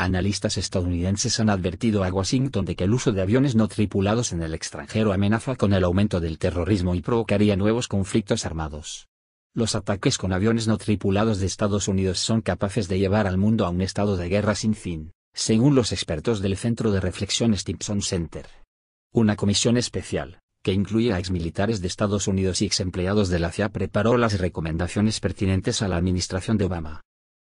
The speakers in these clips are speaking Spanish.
Analistas estadounidenses han advertido a Washington de que el uso de aviones no tripulados en el extranjero amenaza con el aumento del terrorismo y provocaría nuevos conflictos armados. Los ataques con aviones no tripulados de Estados Unidos son capaces de llevar al mundo a un estado de guerra sin fin, según los expertos del Centro de reflexión Stimson Center. Una comisión especial, que incluye a exmilitares de Estados Unidos y exempleados de la CIA, preparó las recomendaciones pertinentes a la administración de Obama.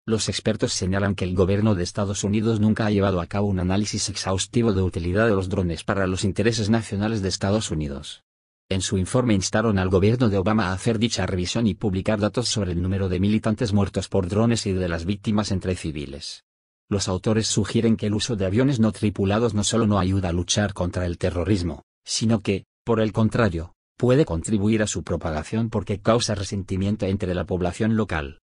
Los expertos señalan que el gobierno de Estados Unidos nunca ha llevado a cabo un análisis exhaustivo de utilidad de los drones para los intereses nacionales de Estados Unidos. En su informe instaron al gobierno de Obama a hacer dicha revisión y publicar datos sobre el número de militantes muertos por drones y de las víctimas entre civiles. Los autores sugieren que el uso de aviones no tripulados no solo no ayuda a luchar contra el terrorismo, sino que, por el contrario, puede contribuir a su propagación porque causa resentimiento entre la población local.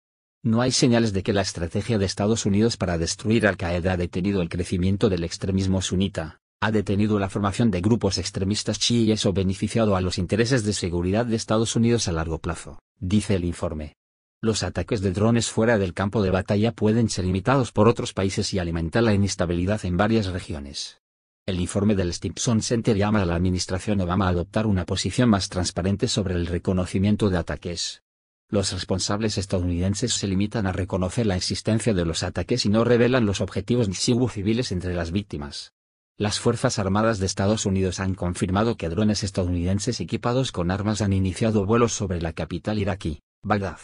No hay señales de que la estrategia de Estados Unidos para destruir Al-Qaeda ha detenido el crecimiento del extremismo sunita, ha detenido la formación de grupos extremistas chiíes o beneficiado a los intereses de seguridad de Estados Unidos a largo plazo, dice el informe. Los ataques de drones fuera del campo de batalla pueden ser imitados por otros países y alimentar la inestabilidad en varias regiones. El informe del Stimson Center llama a la administración Obama a adoptar una posición más transparente sobre el reconocimiento de ataques, los responsables estadounidenses se limitan a reconocer la existencia de los ataques y no revelan los objetivos ni si civiles entre las víctimas. Las Fuerzas Armadas de Estados Unidos han confirmado que drones estadounidenses equipados con armas han iniciado vuelos sobre la capital iraquí, Bagdad.